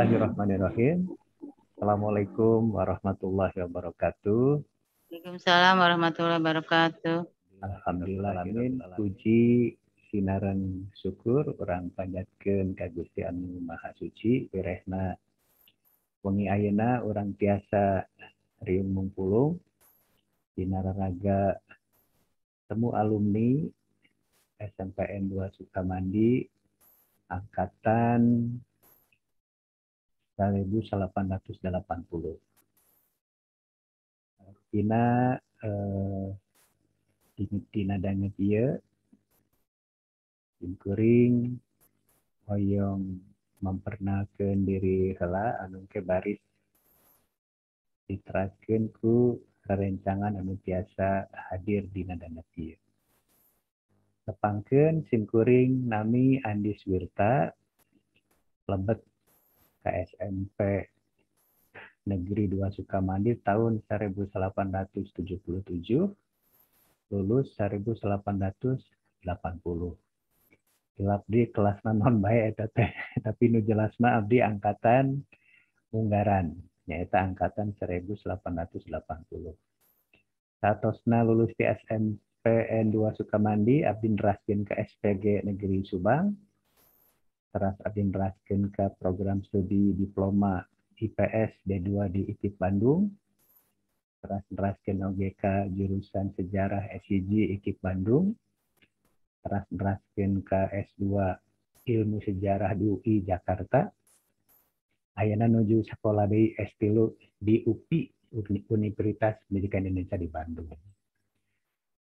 Bismillahirrahmanirrahim. Assalamualaikum warahmatullahi wabarakatuh. Waalaikumsalam warahmatullahi wabarakatuh. Alhamdulillah amin. Puji sinaran syukur orang panjatkan ke Gusti Anu Maha Suci beresna wengi ayana orang tiasa riung mungpulung raga temu alumni SMPN 2 Sukamandi angkatan 1880. Tina eh, Tina danget iya kering hoyong memperkenalkan diri hela anu ke baris diterapkan ku rencangan anu biasa hadir di dia. iya sim simkuring nami Andis Wirta lebet SMP Negeri 2 Sukamandi tahun 1877 lulus 1880 gelap di kelas non baik eta eh, tapi nu maaf abdi angkatan Unggaran yaitu angkatan 1880 satosna lulus di SMPN 2 Sukamandi abdi neraskeun ke SPG Negeri Subang teras terapin ke program studi diploma IPS D2 di IPIP Bandung, teras nerasken OGK jurusan sejarah SIG IKIP Bandung, teras ke S2 ilmu sejarah di UI Jakarta, ayana nuju sekolah di S3 di UPI Universitas Pendidikan Indonesia di Bandung.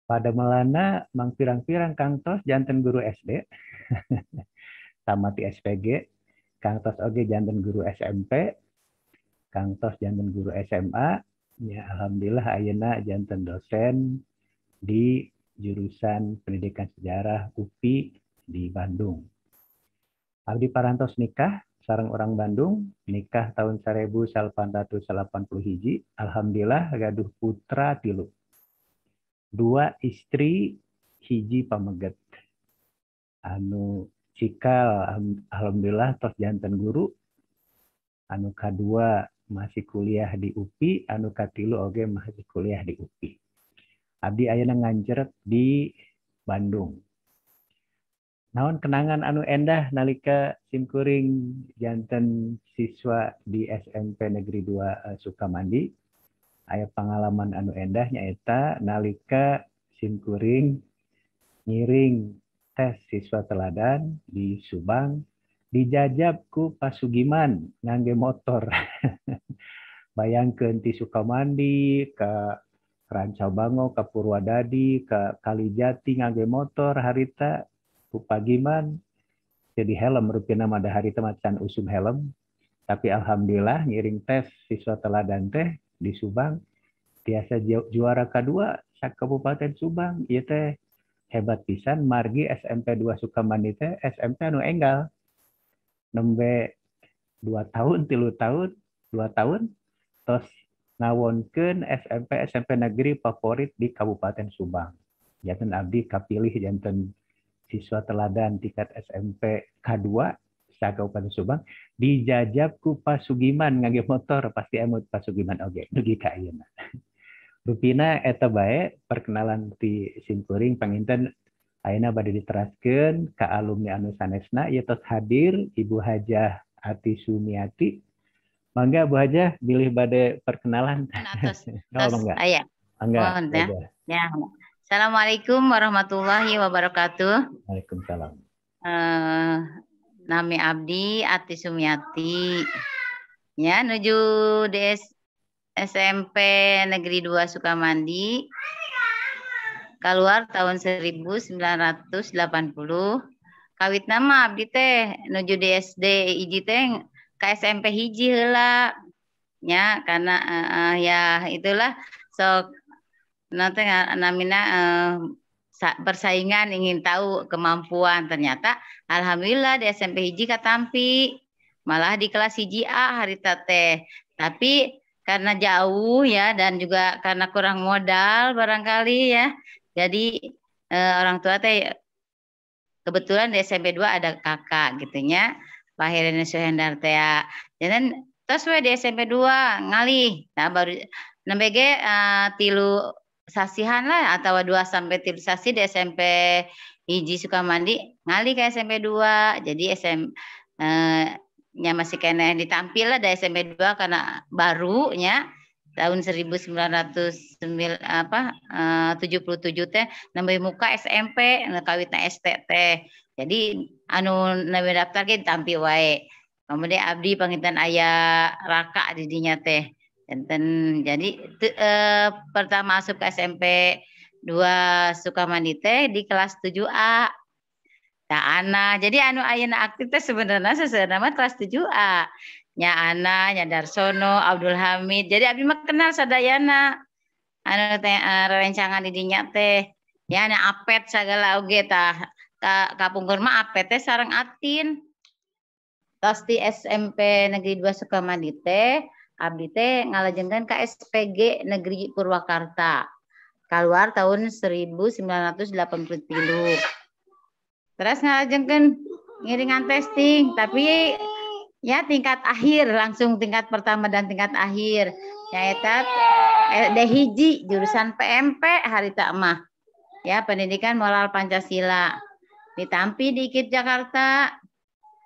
Pada melana mang pirang-pirang jantan guru SD. tamati SPG, Kang Tos Oge jantan guru SMP, Kang Tos jantan guru SMA, ya alhamdulillah Ayana jantan dosen di jurusan Pendidikan Sejarah UPI di Bandung. Abdi Parantos nikah sarang orang Bandung, nikah tahun hiji, Alhamdulillah gaduh putra tilu. Dua istri hiji pameget. Anu Cikal, alhamdulillah tos jantan guru. Anu kedua masih kuliah di UPI, anu katilu oke masih kuliah di UPI. Abdi ayana ngancerep di Bandung. Naon kenangan anu endah nalika simkuring jantan siswa di SMP Negeri 2 eh, Sukamandi. Ayah pengalaman anu Endahnya eta nalika simkuring ngiring tes siswa teladan di Subang dijajabku ku Pasugiman ngangge motor. Bayangkeun ti Sukamandi ke Rancau Bango ke Purwadadi ke Kalijati ngangge motor harita Kupagiman Pagiman jadi helm nama ada harita macan usum helm. Tapi alhamdulillah ngiring tes siswa teladan teh di Subang biasa juara kedua sak Kabupaten Subang ieu teh hebat pisan margi SMP 2 Sukamandi teh SMP anu enggal nembe 2 tahun 3 tahun 2 tahun terus ngawonkeun SMP SMP negeri favorit di Kabupaten Subang janten abdi kapilih janten siswa teladan tingkat SMP K2 sa Kabupaten Subang dijajab ku Pak Sugiman ngage motor pasti emut Pak Sugiman oge okay. dugi ka ayeuna Rupina eta bae perkenalan di simpuring panginten Aina pada diteraskan ke alumni anu sanesna tos hadir Ibu Hajah Ati Sumiati. Mangga Bu Hajah milih badai perkenalan. Kan atas, atas, oh, ah, mangga. Iya. Mangga. Mohon, ya. ya. Assalamualaikum warahmatullahi wabarakatuh. Waalaikumsalam. Uh, nami Abdi Ati Sumiati. Ya, Menuju DS SMP Negeri 2 Sukamandi keluar tahun 1980 kawit nama abdi teh nuju DSD hiji teh ke SMP hiji heula nya karena uh, ya itulah sok nanti namina uh, persaingan ingin tahu kemampuan ternyata alhamdulillah di SMP hiji katampi malah di kelas hiji A harita teh tapi karena jauh ya dan juga karena kurang modal barangkali ya. Jadi e, orang tua teh kebetulan di SMP 2 ada kakak gitunya. Lahirnya Suhendar teh. Jadi ya. terus we di SMP 2 ngalih. Nah baru nembege uh, tilu sasihan lah atau dua sampai tilu sasi di SMP hiji mandi ngali ke SMP 2. Jadi SMP eh, ya masih kena ditampil lah dari SMP 2 karena baru ya tahun 1977 eh, teh nambah muka SMP kawitna STT jadi anu nambah daftar ke tampil wae kemudian abdi pangitan ayah raka didinya teh enten jadi te, e, pertama masuk ke SMP 2 Sukamandi teh di kelas 7A Nah, Ana, Jadi anu Ayana aktif teh sebenarnya nama kelas 7A. Nya Ana, nya Darsono, Abdul Hamid. Jadi Abi mah kenal sadayana. Anu teh uh, eh, rencangan di dinya teh. Ya anu apet segala oge tah. Ka kapungkur mah apet teh sareng atin. Tos di SMP Negeri 2 Sukamandi teh abdi teh ngalajengkeun ka SPG Negeri Purwakarta. Keluar tahun 1983. Terus ngajengkan ngiringan testing, tapi ya tingkat akhir langsung tingkat pertama dan tingkat akhir. ya Nyaeta eh, dehiji jurusan PMP tak mah. Ya, pendidikan moral Pancasila. Ditampi dikit Jakarta.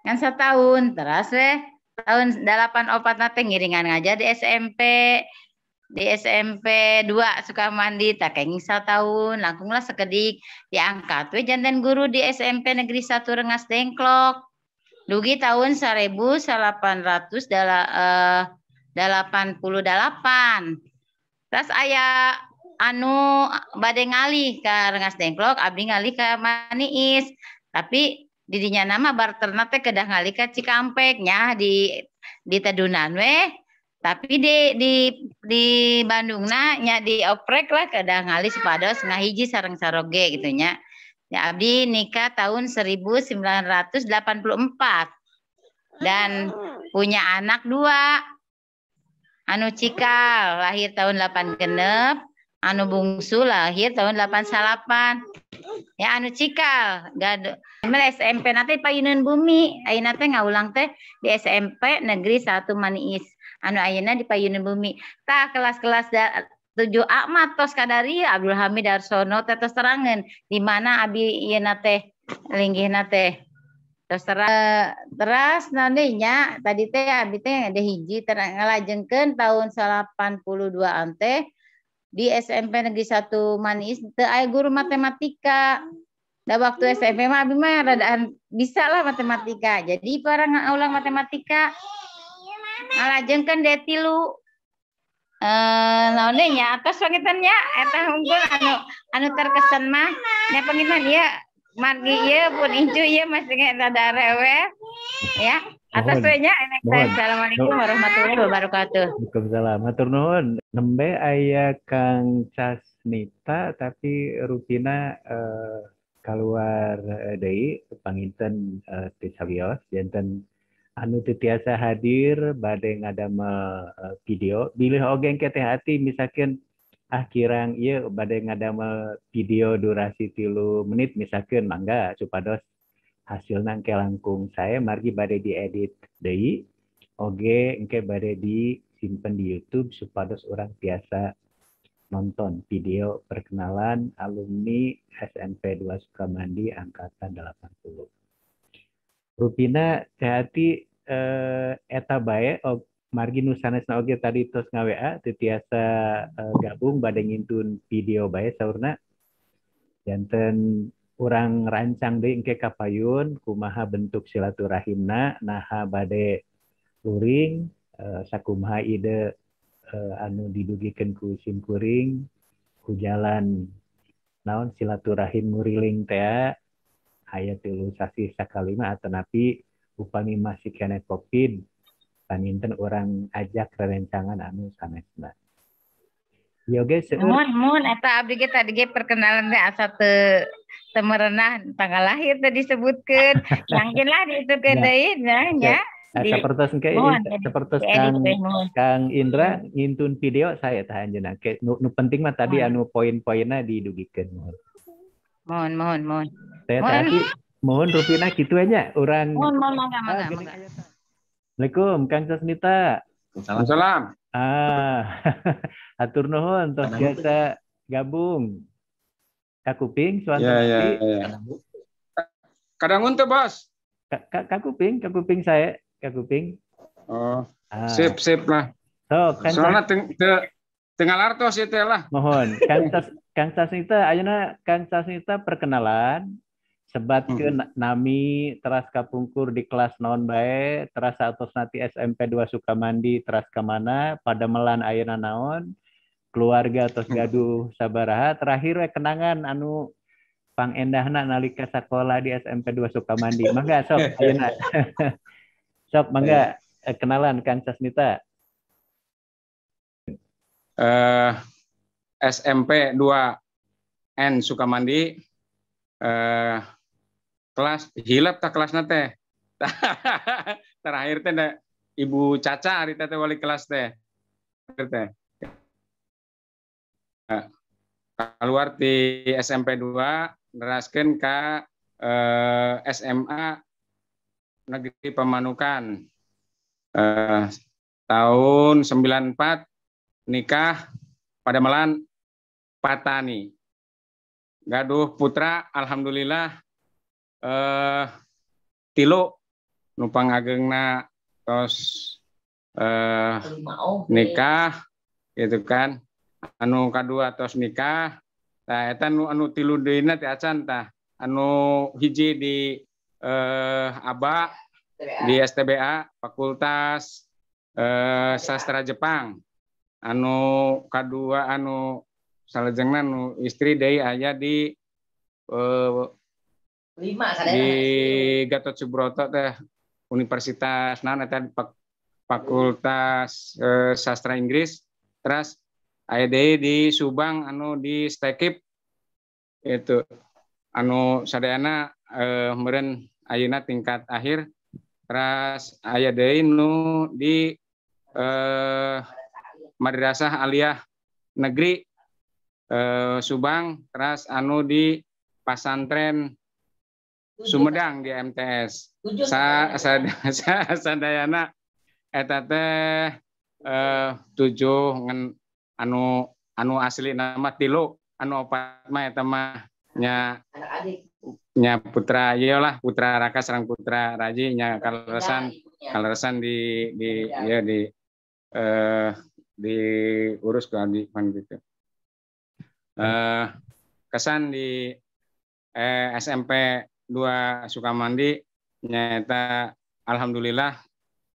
Kan setahun, terus deh tahun delapan opat nate ngiringan ngajar di SMP, di SMP 2 Sukamandi takenging tahun langkunglah sekedik diangkat we jantan guru di SMP Negeri 1 Rengas Dengklok dugi tahun 1888 terus ayah anu badai ngalih ke Rengas Dengklok abdi ngalih ke Maniis tapi didinya nama barterna teh kedah ngalih ke Cikampek di di Tedunan tapi di di di Bandung nanya di oprek lah kadang ngali sepadu setengah hiji sarang saroge gitu nya ya Abdi nikah tahun 1984 dan hmm. punya anak dua anu cikal lahir tahun 8 genep anu bungsu lahir tahun 88 ya anu cikal gado SMP nanti payunan bumi ayeuna nggak ulang teh di SMP negeri satu Manis anu ayeuna di payun bumi tah kelas-kelas tujuh Ahmad tos kadari Abdul Hamid Darsono tetos terangan di mana abi ieu teh linggihna teh terus terang eh, terus nantinya tadi teh abi teh ada hiji terang ngelajengkeun tahun 82 ante di SMP Negeri 1 Manis teh aya guru matematika da waktu SMP mah abi mah rada bisa lah matematika jadi para ulang matematika malajengkeun de tilu eh naon nya atos pangitannya eta unggul anu anu terkesan mah da pangitan ieu iya. margi ieu iya, pun incu ya masih eta rewel ya atas we enak. enek assalamualaikum warahmatullahi wabarakatuh Waalaikumsalam matur nuhun nembe aya Kang Casnita tapi rutina eh, keluar dari panginten eh, tisabios eh, jantan anu tetiasa hadir badai ada eh, video bilih ogeng kete hati misalkan ah kirang iya badai ada video durasi tilu menit misalkan mangga supados hasil nangke langkung saya margi badai diedit deh, oge engke badai di simpen di YouTube supados orang biasa nonton video perkenalan alumni SMP 2 Sukamandi angkatan 80. Rupina sehati eh, eta bae og margi nu sanesna oge tadi tos ngawea teu tiasa eh, gabung bade ngintun video bae saurna janten orang rancang deh engke kapayun kumaha bentuk silaturahimna naha bade luring eh, sakumaha ide eh, anu didugikeun ku simkuring kujalan naon silaturahim nguriling teh hayat ilusasi sakalima atau napi upami masih kena covid, paninten orang ajak rencangan anu sanesna Ya oke, Mun, mohon eta abdi ge tadi perkenalan teh asa te temerenah tanggal lahir tadi disebutkan. Langkinlah di itu ke deui nya nya. Seperti ke seperti gitu Kang Kang Indra ngintun video saya tahan jenak. Ke nu, nu penting mah tadi anu poin poinnya didugikan. Mohon, mohon, mohon. Saya tadi Mohon Rupina gitu aja orang. Mohon mohon mohon mohon. Ah, Assalamualaikum Kang Sasmita. Salam. Ah, atur nuhun toh biasa gabung. kak suatu ya, ya, ya, ya. Kadang untuk bos. kak kuping, kak kuping saya, kak kuping. Oh, ah. sip sip lah. So, kan Soalnya teng tengah artos itu lah. Mohon, Kang Sas Kang Sasmita ayo Kang Sasmita perkenalan sebat ke hmm. nami teras kapungkur di kelas non bae teras atau nanti SMP 2 Sukamandi teras kemana pada melan ayana naon keluarga atau gaduh sabaraha terakhir eh, kenangan anu pang endahna nalika sekolah di SMP 2 Sukamandi mangga sok ayeuna sok mangga eh. Eh, kenalan Kang Sasmita uh, eh, SMP 2 N Sukamandi eh uh, kelas hilap tak kelas nate terakhir teh ibu caca hari tete wali kelas teh teh keluar di SMP 2 neraskan ke eh, SMA negeri Pemanukan eh, tahun 94 nikah pada melan Patani gaduh putra alhamdulillah eh tilu numpang agengna terus eh oh, nikah gitu kan anu kedua tos nikah nah eta anu anu tilu deuna teh acan tah anu hiji di eh aba di STBA Fakultas eh, Sastra Jepang anu kedua anu salajengna anu istri deui aya di eh, lima di Gatot Subroto teh Universitas nah teh Fakultas eh, Sastra Inggris terus ayah deh di Subang anu di Stekip itu anu sadayana eh, meren ayuna tingkat akhir terus ayah deh nu di eh, Madrasah Aliyah Negeri eh, Subang terus anu di Pasantren Sumedang di MTS. Sa, sa, sa, sadayana eta eh, teh eh, tujuh ngan anu anu asli nama tilu anu opat mah eta mah nya nya putra iyalah putra raka serang putra raji nya kaleresan kaleresan di di ya di eh urus ke adi pan gitu. Eh kesan di eh, SMP dua suka mandi nyata alhamdulillah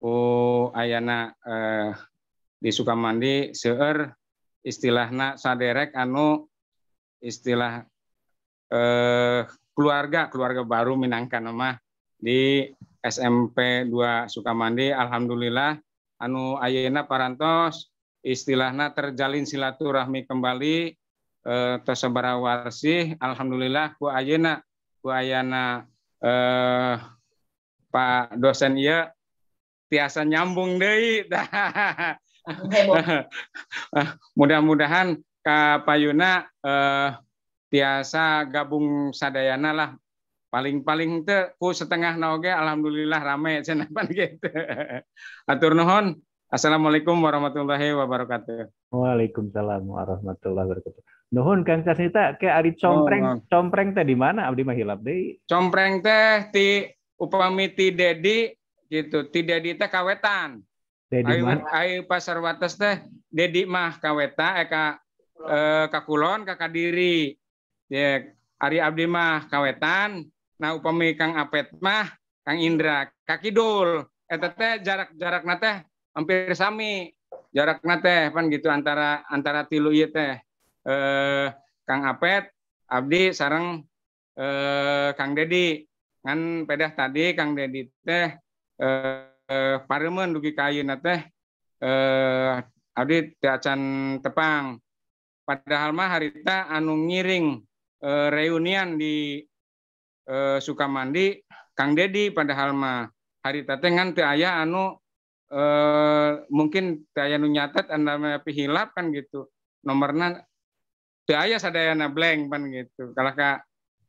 oh ayana eh, di suka Sukamandi seer istilahna saderek anu istilah eh, keluarga keluarga baru minangkan nama di SMP 2 Sukamandi alhamdulillah anu ayana parantos istilahna terjalin silaturahmi kembali eh, warsih alhamdulillah ku ayana Bu Ayana eh, Pak dosen iya tiasa nyambung deh. Mudah-mudahan Kak Payuna eh, tiasa gabung sadayana lah paling-paling te ku setengah naoge alhamdulillah rame cenapan gitu atur nuhun assalamualaikum warahmatullahi wabarakatuh waalaikumsalam warahmatullahi wabarakatuh Nuhun Kang Sasmita ke ari compreng oh, compreng teh di mana abdi mah hilap deui. Compreng teh ti upami ti Dedi gitu, ti Dedi teh kawetan. Dedi mana? pasar wates teh Dedi mah kaweta eh, kak eh, ka Kulon ka Kadiri. Ya, ari abdi mah kawetan, nah upami Kang Apet mah Kang Indra ka Kidul. Eta teh jarak-jarakna teh hampir sami. Jarakna teh pan gitu antara antara tilu ieu teh eh, Kang Apet, Abdi sarang eh, Kang Dedi. Kan pedah tadi Kang Dedi teh eh, paremen dugi kayu teh eh, Abdi tiacan tepang. Padahal mah harita anu ngiring eh, reunian di eh, Sukamandi Kang Dedi padahal mah harita teh ngan teu aya anu eh, mungkin teu aya nu nyatet anu pihilap kan gitu. Nomornya teu aya sadayana blank pan gitu kalau kak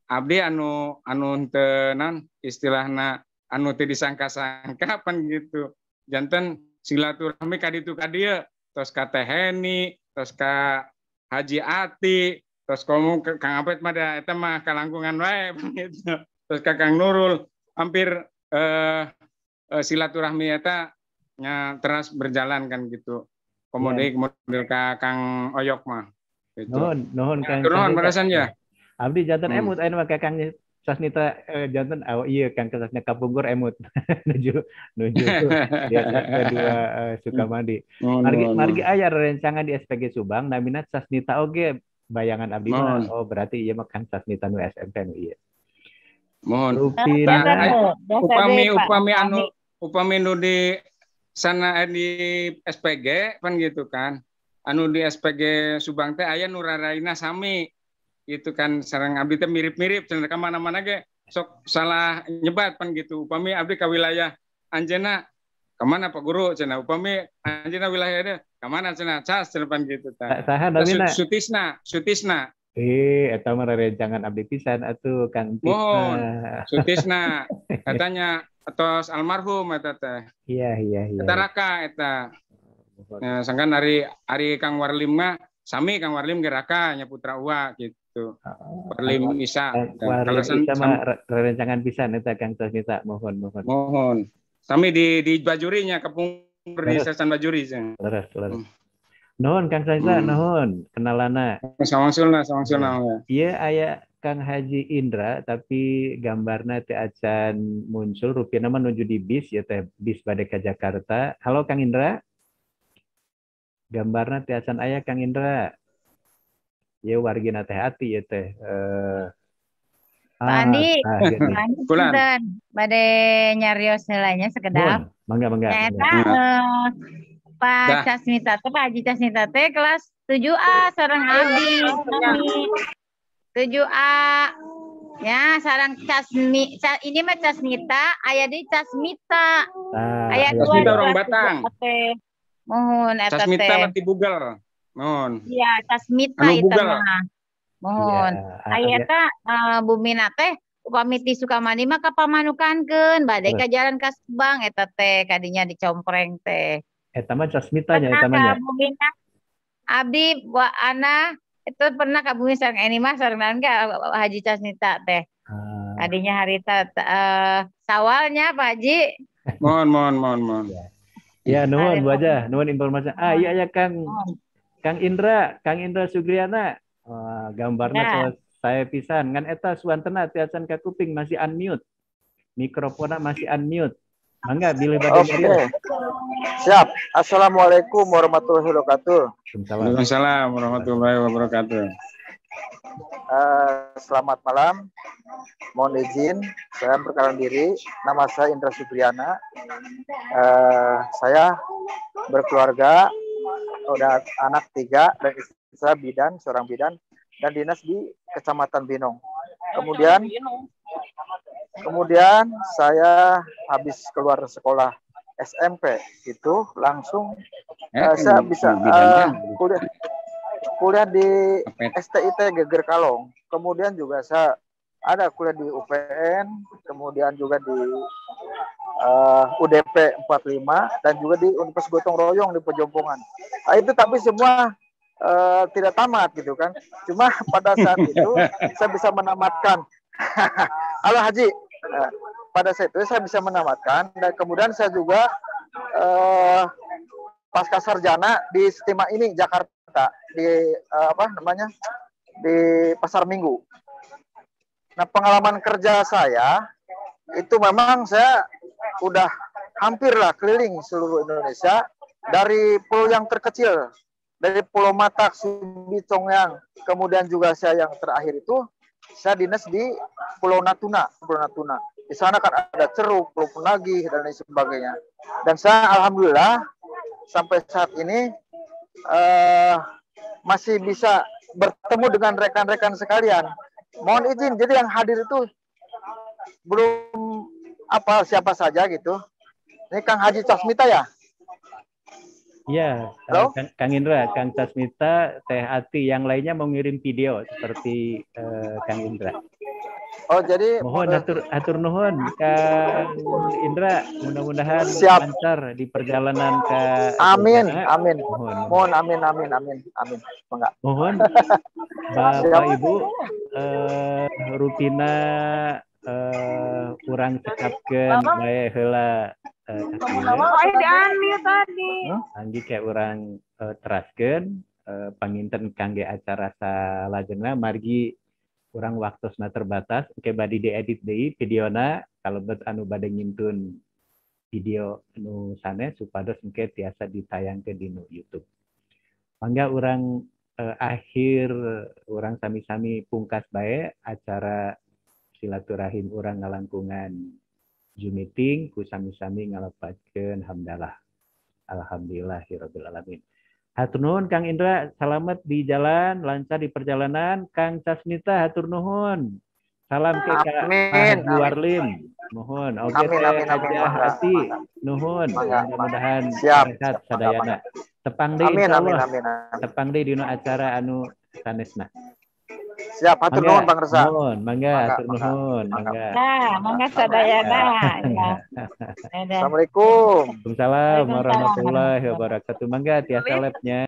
abdi anu anu tenan naon istilahna anu teu disangka-sangka pan gitu janten silaturahmi ka ditu ka dieu tos ka Teh Heni tos Haji Ati terus kamu Kang Apet mah da eta mah kalangkungan wae gitu terus kakang Kang Nurul hampir eh, eh silaturahmi eta nya terus berjalan kan gitu komode yeah. model Kang Oyok mah Gitu. Nuhun, nuhun ya, Kang. Nuhun merasannya. Abdi jantan hmm. emut ayeuna make Kang Sasnita eh, jantan ah, oh, iya Kang Sasnita Kapungkur emut nuju nuju dia kan kedua uh, suka mandi. Oh, margi no, no. margi aya rencangan di SPG Subang namina Sasnita oge bayangan abdi oh. oh berarti iya make Kang Sasnita nu SMP nu iya. Mohon. Rupina, nah, nah, eh, upami upami anu upami nu di sana eh, di SPG kan gitu kan anu di SPG Subang teh ayah Nuraraina sami itu kan serang abdi teh mirip-mirip cenah ka mana-mana ge sok salah nyebat pan gitu upami abdi ka wilayah anjena kemana pak guru cenah upami anjena wilayah kemana cenah cas cenah pan gitu ta saha namina sutisna sutisna Eh, atau mererencangan abdi pisan atau Kang Tisna. Mohon, Sutisna katanya atau almarhum eta teh. Iya, iya, iya. Eta raka eta. Nah, eh, sangkan hari hari Kang Warlim mah sami Kang Warlim geraka nya putra ua gitu. Ah, Warlim bisa. Kalau sama rencangan bisa neta Kang Tosnita mohon mohon. Mohon. Sami di di bajurinya kepung di sesan bajuri. Leres leres. Hmm. Nuhun Kang Tosnita hmm. nuhun kenalana. Sawangsulna sawangsulna. Iya, ya. iya ayah Kang Haji Indra tapi gambarnya teh acan muncul rupiah nama menuju di bis ya teh bis pada ke Jakarta. Halo Kang Indra gambarnya tiasan ayah Kang Indra ya wargina teh hati ya teh eh Pak Andi, ah, gitu. Kulan. nyarios nilainya sekedar. Mangga mangga. Eta eh, Pak Casmita Pak Haji Casmita teh kelas 7A sarang Abi, 7A. Ya, sarang Casmi. Ini mah Casmita, ayah di Casmita. Ah, ayah aya dua orang Batang. Mohon eta teh. Sasmita nanti bugal. Mohon. Iya, sasmita anu bugal. mah. Mohon. Ya, bu eta uh, bumina teh suka ti Sukamani mah kan badai ka jalan kasbang eta teh kadinya dicompreng teh. Eta mah sasmita nya eta mah. Abdi wa ana itu pernah kabungin sarang ini mah sarang naon Haji Casmita teh. Tadinya ah. harita uh, sawalnya Pak Haji. Mohon mohon mohon mohon. Ya. Ya, nuhun Bu aja, nuhun informasi. Ah, iya ya Kang. Kang Indra, Kang Indra Sugriana. Wah, gambarnya ya. saya pisan ngan eta suantena tiasan ka kuping masih unmute. Mikrofonnya masih unmute. Mangga bila bagi okay. Siap. Assalamualaikum warahmatullahi wabarakatuh. Waalaikumsalam warahmatullahi wabarakatuh. Eh, selamat malam. Mohon izin, saya perkenalkan diri. Nama saya Indra Supriyana. Uh, saya berkeluarga, udah oh, anak tiga dan saya bidan, seorang bidan dan dinas di Kecamatan Binong. Kemudian, kemudian saya habis keluar sekolah SMP itu langsung eh, uh, saya bisa uh, kuliah kuliah di STIT Geger Kalong. Kemudian juga saya ada kuliah di UPN, kemudian juga di uh, UDP 45 dan juga di Universitas Gotong Royong di Pejompongan. Nah, itu tapi semua uh, tidak tamat gitu kan. Cuma pada saat itu saya bisa menamatkan. Halo Haji. Uh, pada saat itu saya bisa menamatkan dan kemudian saya juga uh, pasca sarjana di STIMA ini Jakarta Jakarta di uh, apa namanya di pasar Minggu. Nah pengalaman kerja saya itu memang saya udah hampir lah keliling seluruh Indonesia dari pulau yang terkecil dari Pulau Matak, Subi, yang kemudian juga saya yang terakhir itu saya dinas di Pulau Natuna, Pulau Natuna. Di sana kan ada Ceruk, Pulau Penagih dan lain sebagainya. Dan saya alhamdulillah sampai saat ini uh, masih bisa bertemu dengan rekan-rekan sekalian. Mohon izin, jadi yang hadir itu belum apa siapa saja gitu. Ini Kang Haji Tasmita ya? Iya, eh, Kang, Kang Indra, Kang Tasmita, Teh Ati, yang lainnya mau ngirim video seperti uh, Kang Indra. Oh jadi mohon eh, atur atur nuhun ke Indra mudah-mudahan lancar di perjalanan ke Amin Indra. amin mohon. mohon amin amin amin amin enggak mohon Bapak Ibu uh, rutina eh, urang cekapkeun bae eh, oh, tadi. Anggi kayak orang uh, teraskeun uh, panginten kangge acara sa lajenna margi kurang waktu sudah terbatas oke okay, badi di edit na. kalau bet anu badai ngintun video anu sana supados mungkin biasa ditayang ke di YouTube mangga orang eh, akhir orang sami-sami pungkas baik acara silaturahim orang ngalangkungan Zoom meeting ku sami-sami alhamdulillah, hamdalah alhamdulillahirabbil alamin Hatur nuhun Kang Indra, selamat di jalan, lancar di perjalanan. Kang Casmita, hatur nuhun. Salam ke Kak Mahdu Warlim. mohon, Oke, okay, amin, amin, amin, hati. Nuhun. Mudah-mudahan sehat sadayana. Tepang di, amin, amin, amin, amin. Tepang di, di acara anu sanesna. Siap, hatur nuhun Bang Reza. Nuhun, mangga, hatur nuhun, mangga. Nah, mangga sadayana. Ya. Assalamualaikum. Waalaikumsalam warahmatullahi wabarakatuh. Mangga tiasa labnya.